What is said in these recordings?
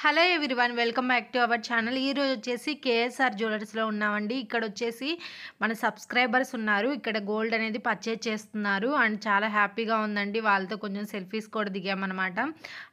hello one welcome back to our channel ఈరోజు వచ్చేసి KSR జ్యువెలర్స్లో ఉన్నామండి ఇక్కడ వచ్చేసి మన సబ్స్క్రైబర్స్ ఉన్నారు ఇక్కడ గోల్డ్ అనేది పర్చేజ్ చేస్తున్నారు అండ్ చాలా హ్యాపీగా ఉందండి వాళ్ళతో కొంచెం సెల్ఫీస్ కూడా దిగామన్నమాట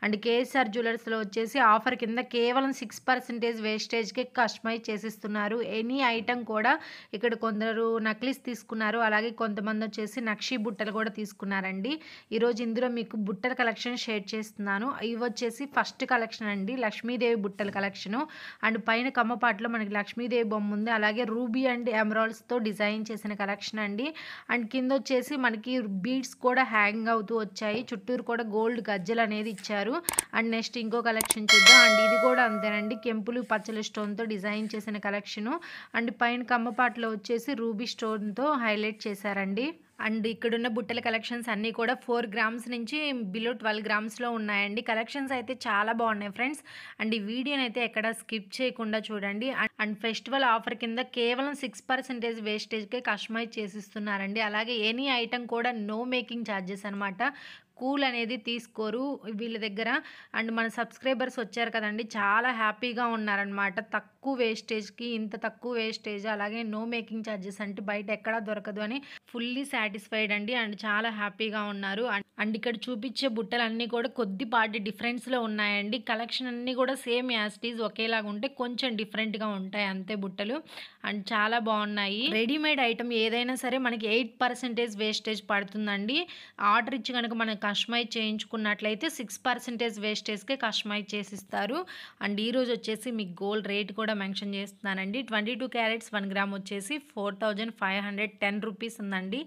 అండ్ కేఎస్ఆర్ జ్యువెలర్స్లో వచ్చేసి ఆఫర్ కింద కేవలం సిక్స్ పర్సెంటేజ్ వేస్టేజ్కి కస్టమైజ్ చేసిస్తున్నారు ఎనీ ఐటెం కూడా ఇక్కడ కొందరు నక్లీస్ తీసుకున్నారు అలాగే కొంతమంది వచ్చేసి నక్షీ బుట్టలు కూడా తీసుకున్నారండి ఈరోజు ఇందులో మీకు బుట్టల కలెక్షన్ షేర్ చేస్తున్నాను ఇవి వచ్చేసి ఫస్ట్ కలెక్షన్ అండి లక్ష్మీదేవి బుట్టల కలెక్షను అండ్ పైన కమ్మపాట్లో మనకి లక్ష్మీదేవి బొమ్మ ఉంది అలాగే రూబీ అండ్ ఎమరాల్స్తో డిజైన్ చేసిన కలెక్షన్ అండి అండ్ కింద వచ్చేసి మనకి బీడ్స్ కూడా హ్యాంగ్ అవుతూ వచ్చాయి చుట్టూరు కూడా గోల్డ్ గజ్జలు అనేది ఇచ్చారు అండ్ నెక్స్ట్ ఇంకో కలెక్షన్ చూద్దాం అండ్ ఇది కూడా అంతేనండి కెంపులు పచ్చల స్టోన్తో డిజైన్ చేసిన కలెక్షను అండ్ పైన కమ్మపాట్లో వచ్చేసి రూబీ స్టోన్తో హైలైట్ చేశారండి అండ్ ఇక్కడున్న బుట్టల కలెక్షన్స్ అన్నీ కూడా ఫోర్ గ్రామ్స్ నుంచి బిలో ట్వెల్వ్ గ్రామ్స్లో ఉన్నాయండి కలెక్షన్స్ అయితే చాలా బాగున్నాయి ఫ్రెండ్స్ అండ్ ఈ వీడియోని అయితే ఎక్కడ స్కిప్ చేయకుండా చూడండి అండ్ ఫెస్టివల్ ఆఫర్ కింద కేవలం సిక్స్ పర్సెంటేజ్ వేస్టేజ్కే కస్టమైజ్ చేసిస్తున్నారండి అలాగే ఎనీ ఐటెం కూడా నో మేకింగ్ ఛార్జెస్ అనమాట కూల్ అనేది తీసుకోరు వీళ్ళ దగ్గర అండ్ మన సబ్స్క్రైబర్స్ వచ్చారు కదండి చాలా హ్యాపీగా ఉన్నారనమాట తక్కువ వేస్టేజ్కి ఇంత తక్కువ వేస్టేజ్ అలాగే నో మేకింగ్ ఛార్జెస్ అంటే బయట ఎక్కడా దొరకదు అని ఫుల్లీ సాటిస్ఫైడ్ అండి అండ్ చాలా హ్యాపీగా ఉన్నారు అండ్ ఇక్కడ చూపించే బుట్టలు అన్నీ కూడా కొద్దిపాటి డిఫరెన్స్లో ఉన్నాయండి కలెక్షన్ అన్నీ కూడా సేమ్ యాస్టీస్ ఒకేలాగా ఉంటే కొంచెం డిఫరెంట్గా ఉంటాయి అంతే బుట్టలు అండ్ చాలా బాగున్నాయి రెడీమేడ్ ఐటమ్ ఏదైనా సరే మనకి ఎయిట్ పర్సెంటేజ్ వేస్టేజ్ పడుతుందండి ఆర్డర్ ఇచ్చి కనుక మనకు కస్టమైజ్ చేయించుకున్నట్లయితే సిక్స్ పర్సెంటేజ్ వేస్టేజ్కే కస్టమైజ్ చేసిస్తారు అండ్ ఈరోజు వచ్చేసి మీకు గోల్డ్ రేట్ కూడా మెన్షన్ చేస్తున్నానండి twenty two carats one gram వచ్చేసి four thousand five hundred ten rupees ఉందండి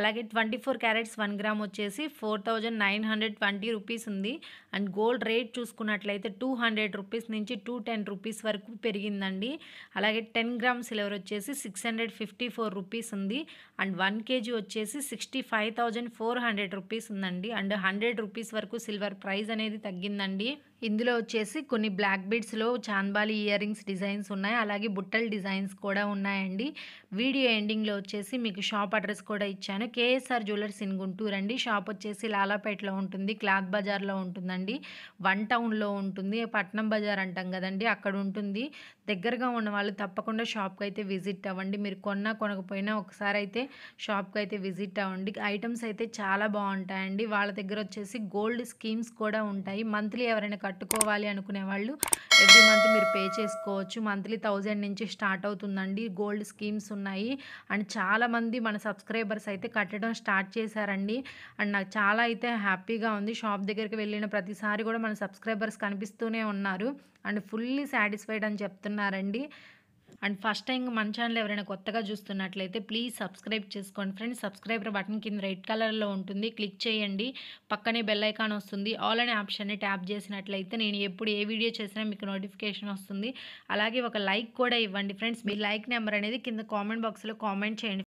అలాగే twenty four carats one gram వచ్చేసి four thousand nine hundred twenty rupees ఉంది అండ్ గోల్డ్ రేట్ చూసుకున్నట్లయితే టూ హండ్రెడ్ రూపీస్ నుంచి two ten rupees వరకు పెరిగిందండి అలాగే టెన్ గ్రామ్ సిల్వర్ వచ్చేసి six hundred fifty four rupees ఉంది అండ్ వన్ కేజీ వచ్చేసి sixty five thousand four hundred rupees ఉందండి అండ్ హండ్రెడ్ రూపీస్ వరకు సిల్వర్ ప్రైస్ అనేది తగ్గిందండి ఇందులో వచ్చేసి కొన్ని బ్లాక్ బీడ్స్లో చాంబాలి ఇయర్ రింగ్స్ డిజైన్స్ ఉన్నాయి అలాగే బుట్టల డిజైన్స్ కూడా ఉన్నాయండి వీడియో ఎండింగ్లో వచ్చేసి మీకు షాప్ అడ్రస్ కూడా ఇచ్చాను కేఎస్ఆర్ జ్యువెలర్స్ ఇన్ గుంటూరు అండి షాప్ వచ్చేసి లాలాపేటలో ఉంటుంది క్లాత్ బజార్లో ఉంటుందండి వన్ టౌన్లో ఉంటుంది పట్నం బజార్ అంటాం కదండి అక్కడ ఉంటుంది దగ్గరగా ఉన్న వాళ్ళు తప్పకుండా షాప్కి అయితే విజిట్ అవ్వండి మీరు కొన్నా కొనకపోయినా ఒకసారి అయితే షాప్కి అయితే విజిట్ అవ్వండి ఐటమ్స్ అయితే చాలా బాగుంటాయండి వాళ్ళ వాళ్ళ దగ్గర వచ్చేసి గోల్డ్ స్కీమ్స్ కూడా ఉంటాయి మంత్లీ ఎవరైనా కట్టుకోవాలి అనుకునే వాళ్ళు ఎవ్రీ మంత్ మీరు పే చేసుకోవచ్చు మంత్లీ థౌజండ్ నుంచి స్టార్ట్ అవుతుందండి గోల్డ్ స్కీమ్స్ ఉన్నాయి అండ్ చాలామంది మన సబ్స్క్రైబర్స్ అయితే కట్టడం స్టార్ట్ చేశారండి అండ్ నాకు చాలా అయితే హ్యాపీగా ఉంది షాప్ దగ్గరికి వెళ్ళిన ప్రతిసారి కూడా మన సబ్స్క్రైబర్స్ కనిపిస్తూనే ఉన్నారు అండ్ ఫుల్లీ సాటిస్ఫైడ్ అని చెప్తున్నారండి అండ్ ఫస్ట్ టైం మన ఛానల్ ఎవరైనా కొత్తగా చూస్తున్నట్లయితే ప్లీజ్ సబ్స్క్రైబ్ చేసుకోండి ఫ్రెండ్స్ సబ్స్క్రైబర్ బటన్ కింద రెడ్ కలర్లో ఉంటుంది క్లిక్ చేయండి పక్కనే బెల్ ఐకాన్ వస్తుంది ఆల్ అనే ఆప్షన్ని ట్యాప్ చేసినట్లయితే నేను ఎప్పుడు ఏ వీడియో చేసినా మీకు నోటిఫికేషన్ వస్తుంది అలాగే ఒక లైక్ కూడా ఇవ్వండి ఫ్రెండ్స్ మీ లైక్ నెంబర్ అనేది కింద కామెంట్ బాక్స్లో కామెంట్ చేయండి